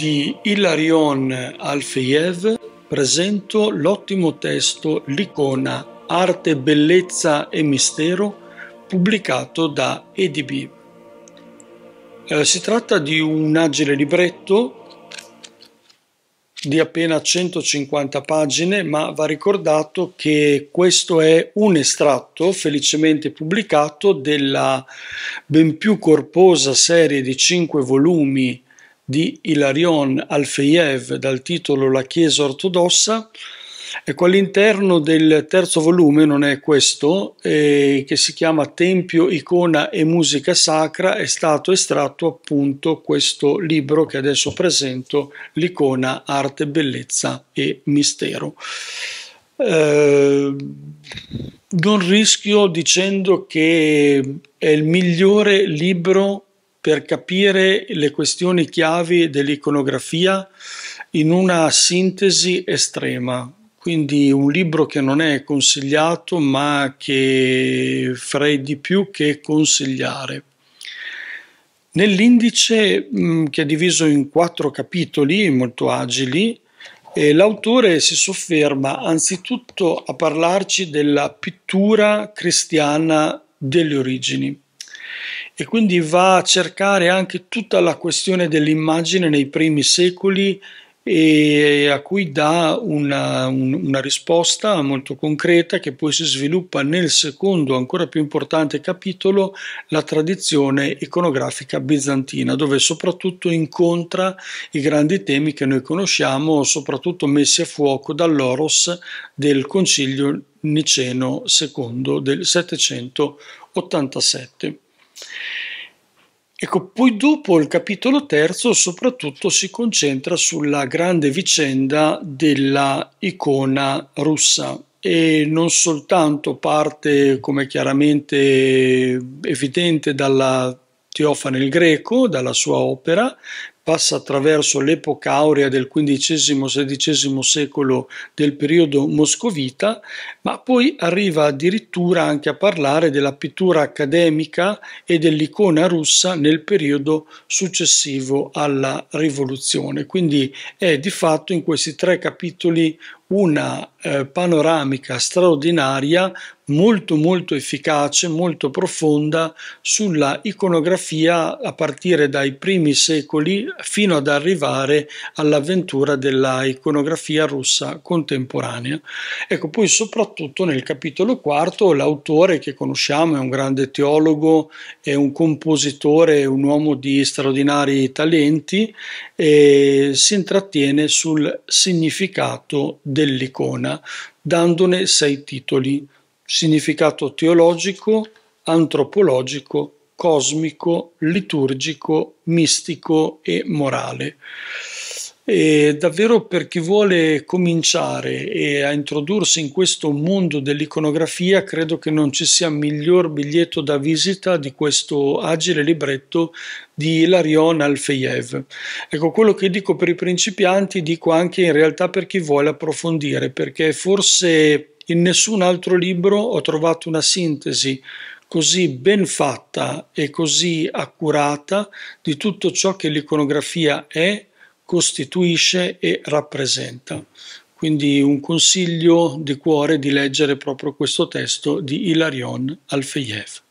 di Ilarion Alfeyev presento l'ottimo testo L'icona, arte, bellezza e mistero pubblicato da EDB. Eh, si tratta di un agile libretto di appena 150 pagine, ma va ricordato che questo è un estratto felicemente pubblicato della ben più corposa serie di 5 volumi di Ilarion Alfeyev dal titolo La Chiesa ortodossa. Ecco, all'interno del terzo volume, non è questo, eh, che si chiama Tempio, Icona e Musica Sacra, è stato estratto appunto questo libro che adesso presento, L'Icona, Arte, Bellezza e Mistero. Eh, non rischio dicendo che è il migliore libro per capire le questioni chiavi dell'iconografia in una sintesi estrema. Quindi un libro che non è consigliato ma che farei di più che consigliare. Nell'indice, mm, che è diviso in quattro capitoli molto agili, eh, l'autore si sofferma anzitutto a parlarci della pittura cristiana delle origini e quindi va a cercare anche tutta la questione dell'immagine nei primi secoli e a cui dà una, un, una, risposta molto concreta che poi si sviluppa nel secondo, ancora più importante capitolo, la tradizione iconografica bizantina, dove soprattutto incontra i grandi temi che noi conosciamo, soprattutto messi a fuoco dall'oros del Concilio Niceno II del 787. Ecco, poi dopo il capitolo terzo soprattutto si concentra sulla grande vicenda della icona russa e non soltanto parte, come chiaramente evidente, dalla Teofane il Greco, dalla sua opera, passa attraverso l'epoca aurea del XV-XVI secolo del periodo moscovita, ma poi arriva addirittura anche a parlare della pittura accademica e dell'icona russa nel periodo successivo alla rivoluzione. Quindi è di fatto in questi tre capitoli una eh, panoramica straordinaria molto molto efficace, molto profonda sulla iconografia a partire dai primi secoli fino ad arrivare all'avventura della iconografia russa contemporanea. Ecco, poi soprattutto nel capitolo quarto l'autore che conosciamo è un grande teologo, è un compositore, è un uomo di straordinari talenti e si intrattiene sul significato dell'icona dandone sei titoli significato teologico, antropologico, cosmico, liturgico, mistico e morale. E davvero per chi vuole cominciare e a introdursi in questo mondo dell'iconografia, credo che non ci sia miglior biglietto da visita di questo agile libretto di Ilarion Alfeyev. Ecco, quello che dico per i principianti dico anche in realtà per chi vuole approfondire, perché forse in nessun altro libro ho trovato una sintesi così ben fatta e così accurata di tutto ciò che l'iconografia è, costituisce e rappresenta. Quindi un consiglio di cuore di leggere proprio questo testo di Ilarion Alfeyev.